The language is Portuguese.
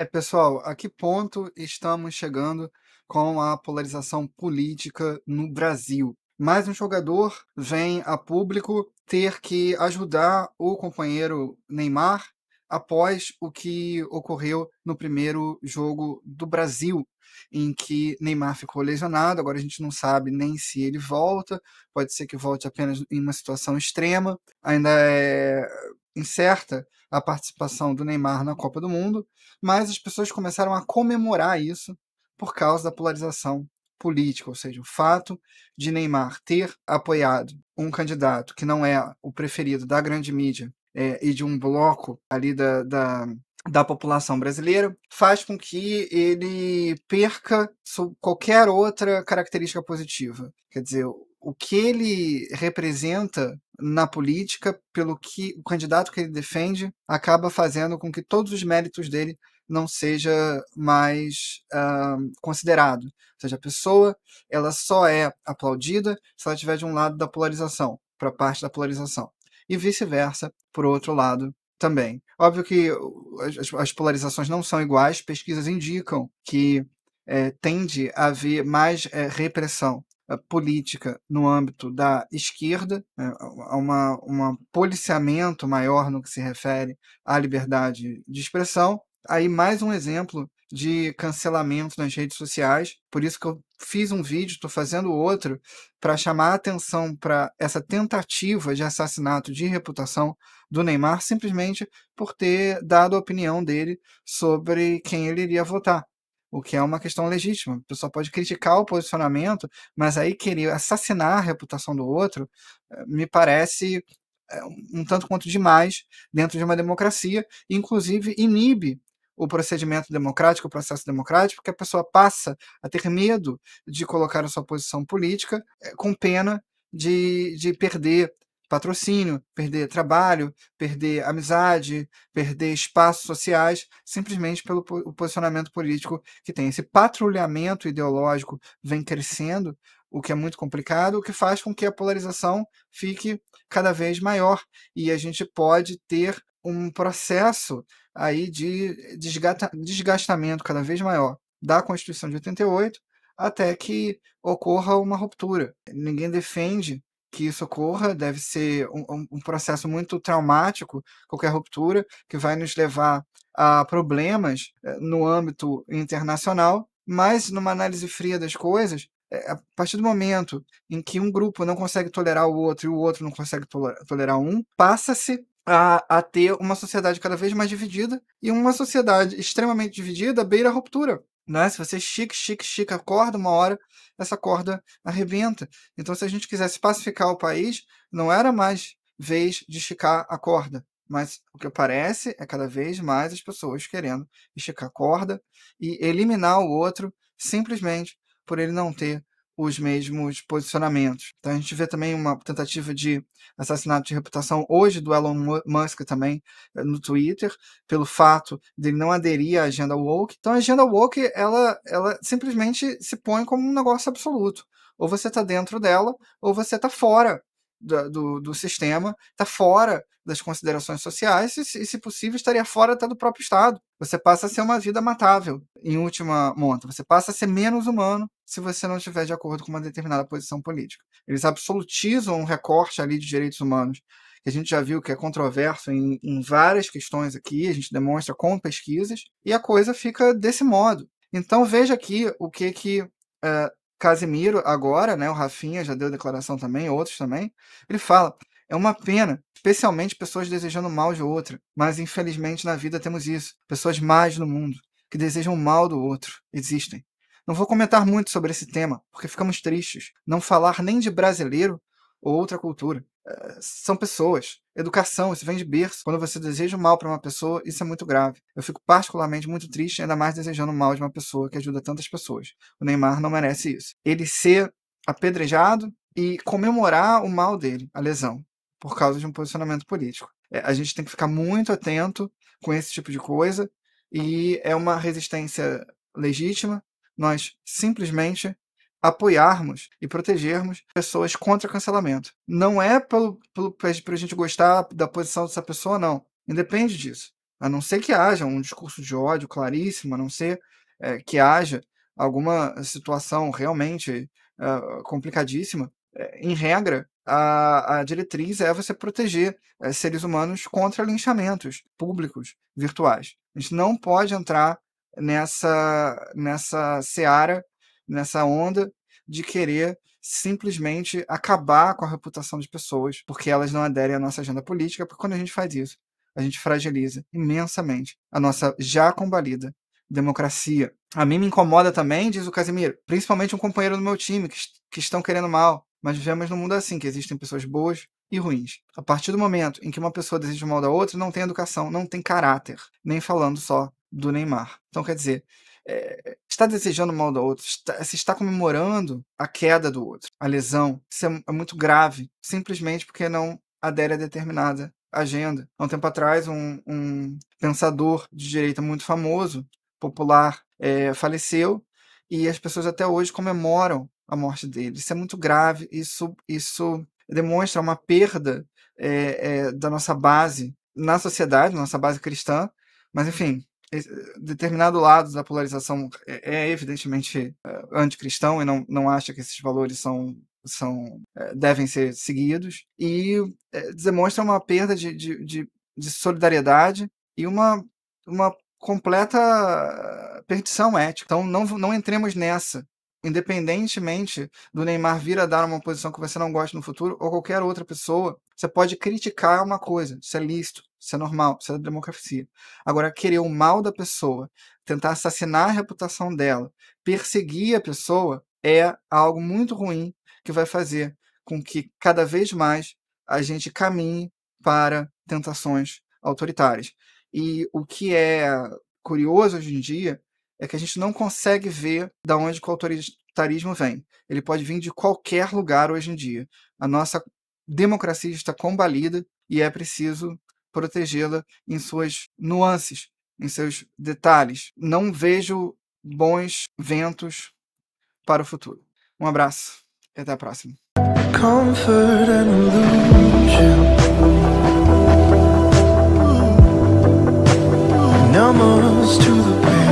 É, pessoal, a que ponto estamos chegando com a polarização política no Brasil? Mais um jogador vem a público ter que ajudar o companheiro Neymar após o que ocorreu no primeiro jogo do Brasil, em que Neymar ficou lesionado. Agora a gente não sabe nem se ele volta, pode ser que volte apenas em uma situação extrema. Ainda é incerta a participação do Neymar na Copa do Mundo, mas as pessoas começaram a comemorar isso por causa da polarização política, ou seja, o fato de Neymar ter apoiado um candidato que não é o preferido da grande mídia é, e de um bloco ali da, da, da população brasileira, faz com que ele perca qualquer outra característica positiva. Quer dizer, o que ele representa na política pelo que o candidato que ele defende acaba fazendo com que todos os méritos dele não seja mais uh, considerado. Ou seja, a pessoa ela só é aplaudida se ela estiver de um lado da polarização, para parte da polarização. E vice-versa, por outro lado, também. Óbvio que as, as polarizações não são iguais, pesquisas indicam que é, tende a haver mais é, repressão política no âmbito da esquerda, né, a uma, um policiamento maior no que se refere à liberdade de expressão. Aí mais um exemplo de cancelamento nas redes sociais, por isso que eu fiz um vídeo, estou fazendo outro, para chamar a atenção para essa tentativa de assassinato de reputação do Neymar, simplesmente por ter dado a opinião dele sobre quem ele iria votar o que é uma questão legítima. A pessoa pode criticar o posicionamento, mas aí querer assassinar a reputação do outro eh, me parece eh, um tanto quanto demais dentro de uma democracia, inclusive inibe o procedimento democrático, o processo democrático, porque a pessoa passa a ter medo de colocar a sua posição política eh, com pena de, de perder patrocínio, perder trabalho, perder amizade, perder espaços sociais, simplesmente pelo posicionamento político que tem. Esse patrulhamento ideológico vem crescendo, o que é muito complicado, o que faz com que a polarização fique cada vez maior e a gente pode ter um processo aí de desgata, desgastamento cada vez maior da Constituição de 88 até que ocorra uma ruptura. Ninguém defende que isso ocorra, deve ser um, um, processo muito traumático, qualquer ruptura, que vai nos levar a problemas eh, no âmbito internacional, mas numa análise fria das coisas, é, a partir do momento em que um grupo não consegue tolerar o outro e o outro não consegue tolerar um, passa-se a, a, ter uma sociedade cada vez mais dividida e uma sociedade extremamente dividida beira a ruptura. Né? Se você estica, estica, estica a corda, uma hora essa corda arrebenta. Então, se a gente quisesse pacificar o país, não era mais vez de esticar a corda. Mas o que aparece é cada vez mais as pessoas querendo esticar a corda e eliminar o outro simplesmente por ele não ter os mesmos posicionamentos. Então a gente vê também uma tentativa de assassinato de reputação hoje do Elon Musk também eh, no Twitter, pelo fato dele não aderir à agenda woke. Então a agenda woke, ela, ela simplesmente se põe como um negócio absoluto. Ou você está dentro dela, ou você está fora do, do, do sistema, está fora das considerações sociais e, se possível, estaria fora até do próprio Estado. Você passa a ser uma vida matável, em última monta. Você passa a ser menos humano se você não estiver de acordo com uma determinada posição política. Eles absolutizam um recorte ali de direitos humanos que a gente já viu que é controverso em, em várias questões aqui, a gente demonstra com pesquisas, e a coisa fica desse modo. Então veja aqui o que que uh, Casimiro, agora, né, o Rafinha já deu declaração também, outros também, ele fala: é uma pena, especialmente pessoas desejando mal de outra, mas infelizmente na vida temos isso, pessoas más no mundo, que desejam mal do outro, existem. Não vou comentar muito sobre esse tema, porque ficamos tristes. Não falar nem de brasileiro ou outra cultura. Eh, são pessoas. Educação, isso vem de berço. Quando você deseja o mal para uma pessoa, isso é muito grave. Eu fico particularmente muito triste, ainda mais desejando o mal de uma pessoa que ajuda tantas pessoas. O Neymar não merece isso. Ele ser apedrejado e comemorar o mal dele, a lesão, por causa de um posicionamento político. É, a gente tem que ficar muito atento com esse tipo de coisa e é uma resistência legítima. Nós simplesmente apoiarmos e protegermos pessoas contra cancelamento. Não é pelo, pelo para a gente gostar da posição dessa pessoa, não. Independe disso. A não ser que haja um discurso de ódio claríssimo, a não ser é, que haja alguma situação realmente é, complicadíssima, é, em regra, a, a, diretriz é você proteger eh, seres humanos contra linchamentos públicos virtuais. A gente não pode entrar nessa, nessa seara nessa onda de querer simplesmente acabar com a reputação de pessoas, porque elas não aderem à nossa agenda política, porque quando a gente faz isso, a gente fragiliza imensamente a nossa já combalida democracia. A mim me incomoda também, diz o Casimiro, principalmente um companheiro do meu time, que, que estão querendo mal. Mas vivemos num mundo assim, que existem pessoas boas e ruins. A partir do momento em que uma pessoa deseja mal da outra, não tem educação, não tem caráter. Nem falando só do Neymar. Então, quer dizer, é, está desejando mal do outro, está, se assim, está comemorando a queda do outro, a lesão. Isso é, é muito grave, simplesmente porque não adere a determinada agenda. Há um tempo atrás, um, um pensador de direita muito famoso, popular, é, faleceu e as pessoas até hoje comemoram a morte dele. Isso é muito grave, isso, isso demonstra uma perda é, é, da nossa base na sociedade, nossa base cristã, mas enfim, determinado lado da polarização é, é evidentemente é, anticristão e não, não acha que esses valores são são é, devem ser seguidos e é, demonstra uma perda de, de, de, de solidariedade e uma, uma completa perdição ética. Então não, não entremos nessa independentemente do Neymar vir a dar uma posição que você não gosta no futuro, ou qualquer outra pessoa, você pode criticar uma coisa, isso é lícito. Isso é normal, isso é democracia. Agora, querer o mal da pessoa, tentar assassinar a reputação dela, perseguir a pessoa, é algo muito ruim que vai fazer com que cada vez mais a gente caminhe para tentações autoritárias. E o que é curioso hoje em dia é que a gente não consegue ver da onde o autoritarismo vem. Ele pode vir de qualquer lugar hoje em dia. A nossa democracia está combalida e é preciso protegê-la em suas nuances, em seus detalhes. Não vejo bons ventos para o futuro. Um abraço e até a próxima. numbers to the pain